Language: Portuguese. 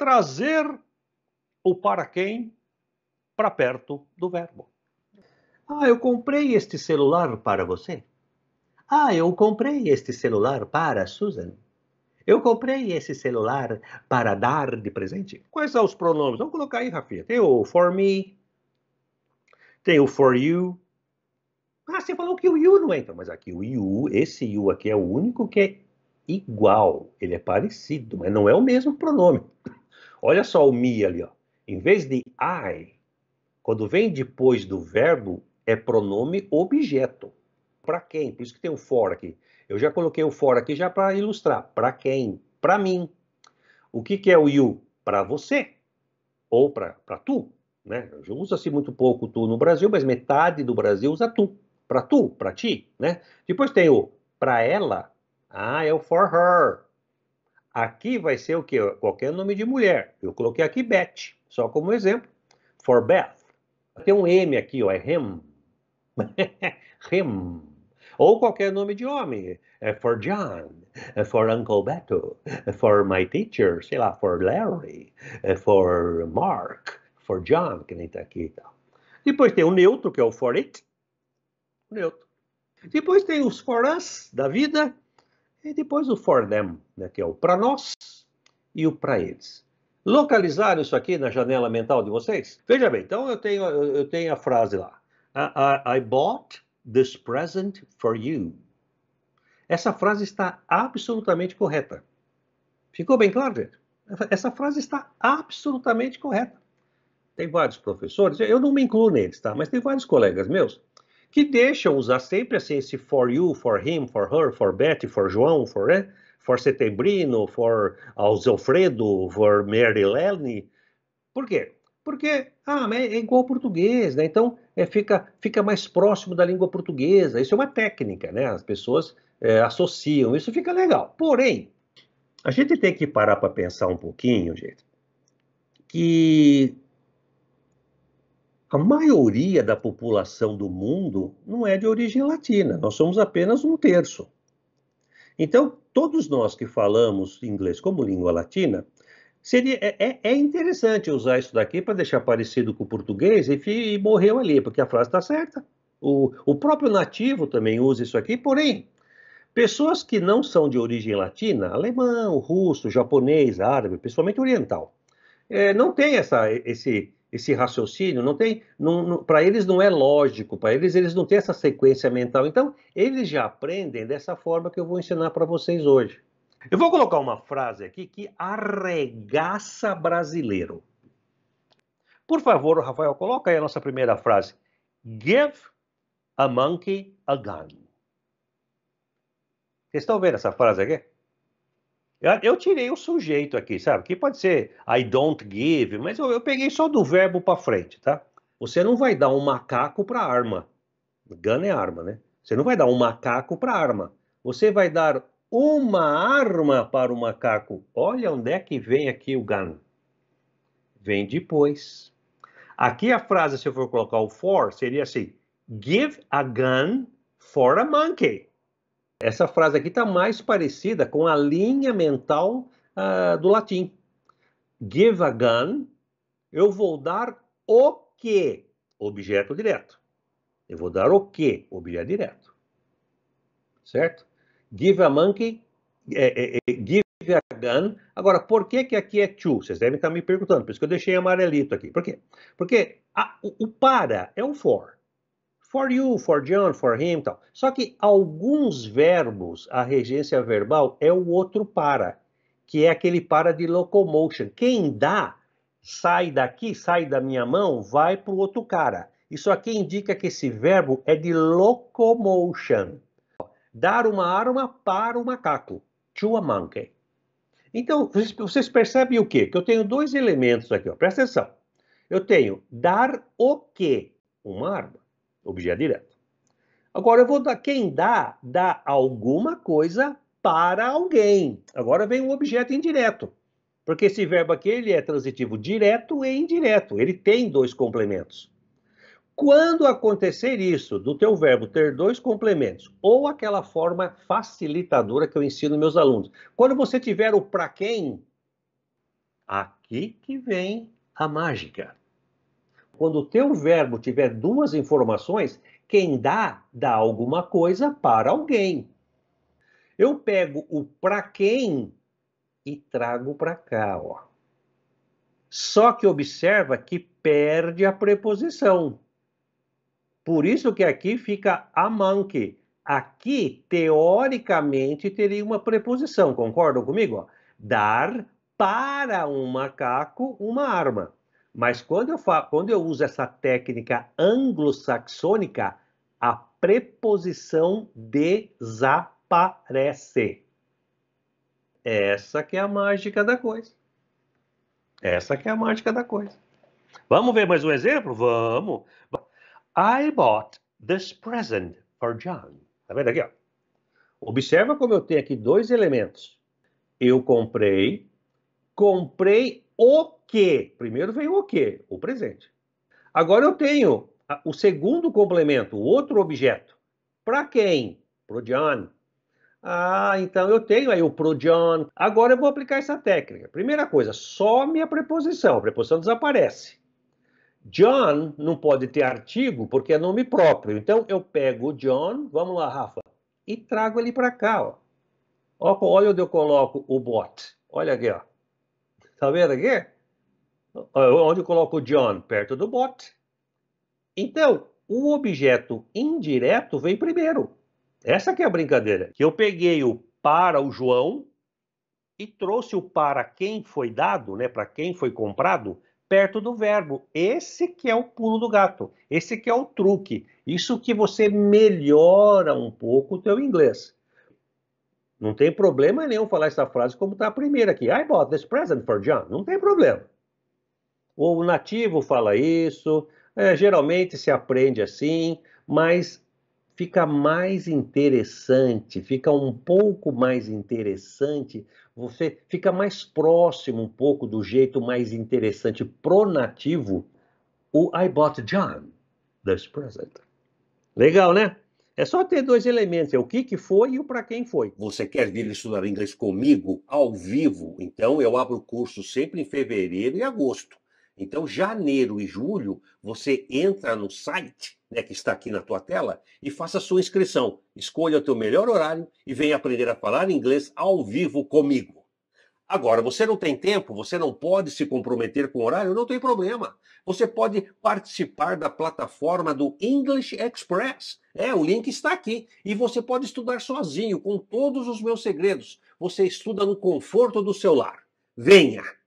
trazer o para quem para perto do verbo. Ah, eu comprei este celular para você. Ah, eu comprei este celular para Susan. Eu comprei esse celular para dar de presente. Quais são os pronomes? Vamos colocar aí, Rafinha. Tem o for me, tem o for you. Ah, você falou que o you não entra, mas aqui o you, esse you aqui é o único que é igual, ele é parecido, mas não é o mesmo pronome. Olha só o me ali, ó. Em vez de I, quando vem depois do verbo, é pronome objeto. Para quem? Por isso que tem o for aqui. Eu já coloquei o for aqui já para ilustrar. Para quem? Para mim. O que, que é o you? Para você. Ou para tu. Né? Usa-se assim muito pouco tu no Brasil, mas metade do Brasil usa tu. Para tu, para ti. Né? Depois tem o para ela. Ah, é o for her. Aqui vai ser o que? Qualquer nome de mulher. Eu coloquei aqui Beth, só como exemplo. For Beth. Tem um M aqui, ó, é him. him. Ou qualquer nome de homem. É for John, é for Uncle Beto, é for my teacher, sei lá, for Larry, é for Mark, for John, que nem tá aqui e tal. Depois tem o neutro, que é o for it. Neutro. Depois tem os for us da vida e depois o for them, né, que é o para nós e o para eles. Localizaram isso aqui na janela mental de vocês? Veja bem, então eu tenho, eu tenho a frase lá. I, I, I bought this present for you. Essa frase está absolutamente correta. Ficou bem claro, gente? Essa frase está absolutamente correta. Tem vários professores, eu não me incluo neles, tá? Mas tem vários colegas meus que deixam usar sempre assim esse for you, for him, for her, for Betty, for João, for, né? for Setembrino, for Alfredo, for Lenny. Por quê? Porque ah, é igual ao português, né? Então é, fica, fica mais próximo da língua portuguesa. Isso é uma técnica, né? As pessoas é, associam, isso fica legal. Porém, a gente tem que parar para pensar um pouquinho, gente, que a maioria da população do mundo não é de origem latina, nós somos apenas um terço. Então, todos nós que falamos inglês como língua latina, seria, é, é, é interessante usar isso daqui para deixar parecido com o português e, e morreu ali, porque a frase está certa. O, o próprio nativo também usa isso aqui, porém, pessoas que não são de origem latina, alemão, russo, japonês, árabe, principalmente oriental, é, não tem essa, esse esse raciocínio, não tem, para eles não é lógico, para eles eles não têm essa sequência mental. Então, eles já aprendem dessa forma que eu vou ensinar para vocês hoje. Eu vou colocar uma frase aqui que arregaça brasileiro. Por favor, Rafael, coloca aí a nossa primeira frase. Give a monkey a gun. Vocês estão vendo essa frase aqui? Eu, eu, tirei o sujeito aqui, sabe? Que pode ser I don't give, mas eu, eu peguei só do verbo para frente, tá? Você não vai dar um macaco para arma. Gun é arma, né? Você não vai dar um macaco para arma. Você vai dar uma arma para o macaco. Olha onde é que vem aqui o gun. Vem depois. Aqui a frase, se eu for colocar o for, seria assim: Give a gun for a monkey. Essa frase aqui está mais parecida com a linha mental uh, do latim. Give a gun, eu vou dar o que? Objeto direto. Eu vou dar o que? Objeto direto. Certo? Give a monkey, é, é, é, give a gun. Agora, por que, que aqui é to? Vocês devem estar me perguntando, por isso que eu deixei amarelito aqui. Por quê? Porque a, o, o para é o for for you, for John, for him, tal. Só que alguns verbos, a regência verbal é o outro para, que é aquele para de locomotion. Quem dá, sai daqui, sai da minha mão, vai para o outro cara. Isso aqui indica que esse verbo é de locomotion. Dar uma arma para o macaco, to a monkey. Então, vocês percebem o quê? Que eu tenho dois elementos aqui, ó. presta atenção. Eu tenho dar o quê? Uma arma objeto direto. Agora eu vou dar quem dá, dá alguma coisa para alguém. Agora vem o objeto indireto. Porque esse verbo aqui ele é transitivo direto e indireto. Ele tem dois complementos. Quando acontecer isso, do teu verbo ter dois complementos, ou aquela forma facilitadora que eu ensino meus alunos. Quando você tiver o para quem, aqui que vem a mágica. Quando o teu verbo tiver duas informações, quem dá, dá alguma coisa para alguém. Eu pego o para quem e trago para cá, ó. Só que observa que perde a preposição. Por isso que aqui fica amanque. Aqui, teoricamente, teria uma preposição, concordam comigo? Dar para um macaco uma arma. Mas quando eu, quando eu uso essa técnica anglo-saxônica, a preposição desaparece. Essa que é a mágica da coisa. Essa que é a mágica da coisa. Vamos ver mais um exemplo? Vamos. I bought this present for John. Tá vendo aqui? Ó? Observa como eu tenho aqui dois elementos. Eu comprei, comprei o que. Primeiro veio o que, o presente. Agora eu tenho o segundo complemento, o outro objeto. Para quem? Pro John. Ah, então eu tenho aí o pro John. Agora eu vou aplicar essa técnica. Primeira coisa, some a preposição. A preposição desaparece. John não pode ter artigo porque é nome próprio. Então eu pego o John, vamos lá, Rafa, e trago ele para cá. Ó. Olha onde eu coloco o bot. Olha aqui, ó. Tá vendo aqui? Onde eu coloco o John? Perto do bot. Então, o objeto indireto vem primeiro. Essa que é a brincadeira. Que eu peguei o para o João e trouxe o para quem foi dado, né, para quem foi comprado, perto do verbo. Esse que é o pulo do gato. Esse que é o truque. Isso que você melhora um pouco o teu inglês. Não tem problema nenhum falar essa frase como está a primeira aqui. I bought this present for John. Não tem problema. O nativo fala isso, é, geralmente se aprende assim, mas fica mais interessante, fica um pouco mais interessante, você fica mais próximo um pouco do jeito mais interessante pro nativo, o I bought John this present. Legal, né? É só ter dois elementos, é o que, que foi e o para quem foi. Você quer vir estudar inglês comigo, ao vivo? Então eu abro o curso sempre em fevereiro e agosto. Então, janeiro e julho, você entra no site né, que está aqui na tua tela e faça a sua inscrição. Escolha o teu melhor horário e venha aprender a falar inglês ao vivo comigo. Agora, você não tem tempo, você não pode se comprometer com o horário, não tem problema. Você pode participar da plataforma do English Express. É, o link está aqui. E você pode estudar sozinho, com todos os meus segredos. Você estuda no conforto do seu lar. Venha!